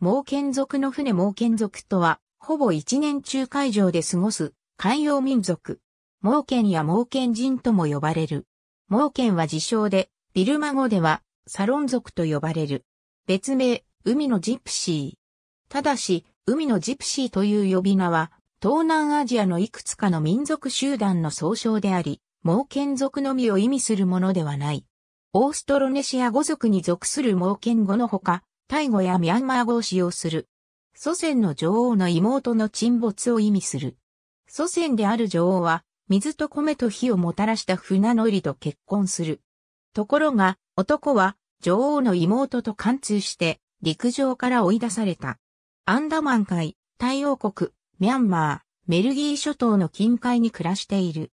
猛犬族の船猛犬族とは、ほぼ一年中海上で過ごす海洋民族。猛犬や猛犬人とも呼ばれる。猛犬は自称で、ビルマ語ではサロン族と呼ばれる。別名、海のジプシー。ただし、海のジプシーという呼び名は、東南アジアのいくつかの民族集団の総称であり、猛犬族のみを意味するものではない。オーストロネシア語族に属する猛犬語のほか、タイ語やミャンマー語を使用する。祖先の女王の妹の沈没を意味する。祖先である女王は、水と米と火をもたらした船乗りと結婚する。ところが、男は女王の妹と貫通して陸上から追い出された。アンダマン海、太陽国、ミャンマー、メルギー諸島の近海に暮らしている。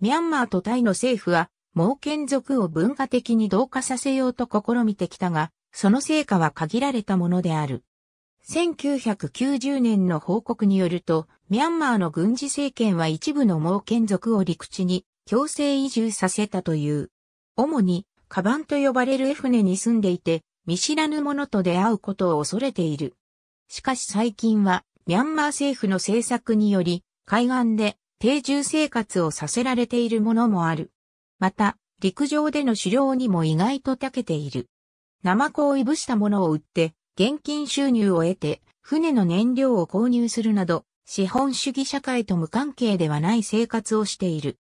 ミャンマーとタイの政府は、猛犬族を文化的に同化させようと試みてきたが、その成果は限られたものである。1990年の報告によると、ミャンマーの軍事政権は一部の猛犬族を陸地に強制移住させたという。主に、カバンと呼ばれる船に住んでいて、見知らぬ者と出会うことを恐れている。しかし最近は、ミャンマー政府の政策により、海岸で定住生活をさせられているものもある。また、陸上での狩猟にも意外と長けている。生子をいぶしたものを売って、現金収入を得て、船の燃料を購入するなど、資本主義社会と無関係ではない生活をしている。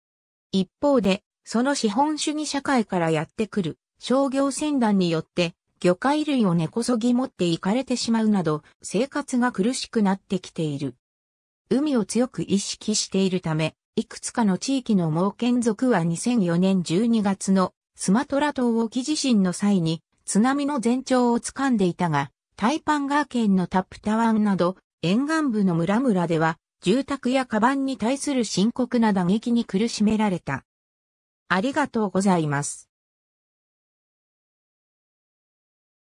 一方で、その資本主義社会からやってくる商業船団によって、魚介類を根こそぎ持っていかれてしまうなど、生活が苦しくなってきている。海を強く意識しているため、いくつかの地域の猛犬族は2004年12月のスマトラ島沖地震の際に津波の前兆をつかんでいたが、タイパンガー県のタップタワンなど、沿岸部の村々では、住宅やカバンに対する深刻な打撃に苦しめられた。ありがとうございます。